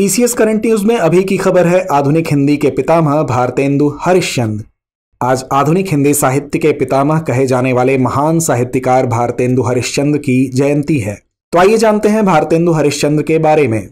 PCS current news में अभी की खबर है आधुनिक हिंदी के पितामह भारतेंदु हरिश्चंद आज आधुनिक हिंदी साहित्य के पितामह कहे जाने वाले महान साहित्यकार भारतेंदु हरिश्चंद की जयंती है तो आइए जानते हैं भारतेंदु हरिश्चंद के बारे में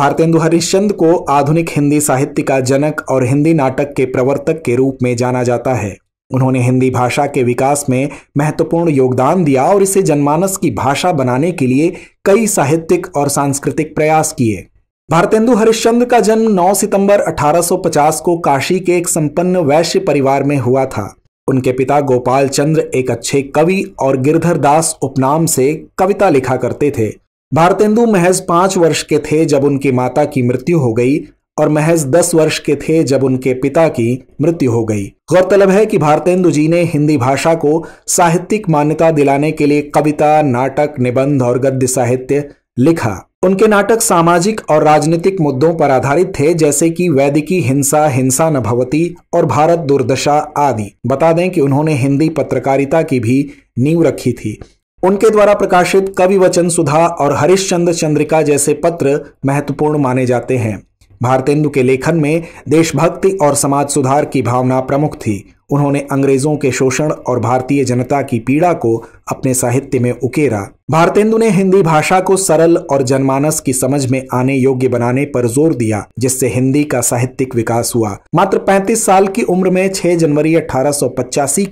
भारतेंदु हरिश्चंद को आधुनिक हिंदी साहित्य का जनक और हिंदी नाटक के प्रवर्तक के रूप में जाना जाता है उन्होंने हिंदी भाषा के विकास में महत्वपूर्ण योगदान दिया और इसे जनमानस की भाषा बनाने के लिए कई साहित्यिक और सांस्कृतिक प्रयास किए भारतेंदु हरिश्चंद्र का जन्म 9 सितंबर 1850 को काशी के एक संपन्न वैश्य परिवार में हुआ था उनके पिता गोपाल चंद्र एक अच्छे कवि और गिरधर दास उपनाम से कविता लिखा करते थे भारतेंदु महज पांच वर्ष के थे जब उनकी माता की मृत्यु हो गई और महज दस वर्ष के थे जब उनके पिता की मृत्यु हो गई गौरतलब है कि भारतेंदु जी ने हिंदी भाषा को साहित्यिक मान्यता दिलाने के लिए कविता नाटक निबंध और गद्य साहित्य लिखा उनके नाटक सामाजिक और राजनीतिक मुद्दों पर आधारित थे जैसे कि वैदिकी हिंसा हिंसा न भवती और भारत दुर्दशा आदि बता दें कि उन्होंने हिंदी पत्रकारिता की भी नींव रखी थी उनके द्वारा प्रकाशित कवि वचन सुधा और हरिश्चंद्र चंद्रिका जैसे पत्र महत्वपूर्ण माने जाते हैं भारतेंदु के लेखन में देशभक्ति और समाज सुधार की भावना प्रमुख थी उन्होंने अंग्रेजों के शोषण और भारतीय जनता की पीड़ा को अपने साहित्य में उकेरा भारतेंदु ने हिंदी भाषा को सरल और जनमानस की समझ में आने योग्य बनाने पर जोर दिया जिससे हिंदी का साहित्यिक विकास हुआ मात्र 35 साल की उम्र में 6 जनवरी अठारह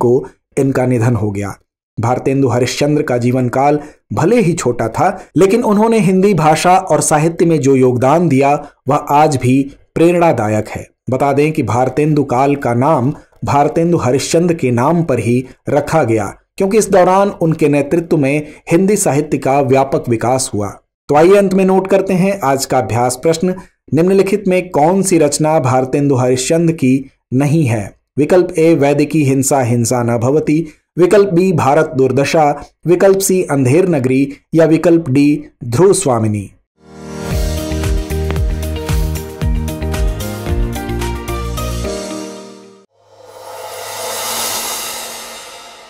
को इनका निधन हो गया भारतेंदु हरिश्चंद्र का जीवन काल भले ही छोटा था लेकिन उन्होंने हिंदी भाषा और साहित्य में जो योगदान दिया वह आज भी प्रेरणादायक है बता दें कि भारतेंदु काल का नाम भारतेंदु हरिश्चंद के नाम पर ही रखा गया क्योंकि इस दौरान उनके नेतृत्व में हिंदी साहित्य का व्यापक विकास हुआ तो आइए अंत में नोट करते हैं आज का अभ्यास प्रश्न निम्नलिखित में कौन सी रचना भारतेंदु हरिश्चंद की नहीं है विकल्प ए वैदिकी हिंसा हिंसा न भवती विकल्प बी भारत दुर्दशा विकल्प सी अंधेर नगरी या विकल्प डी ध्रुव स्वामिनी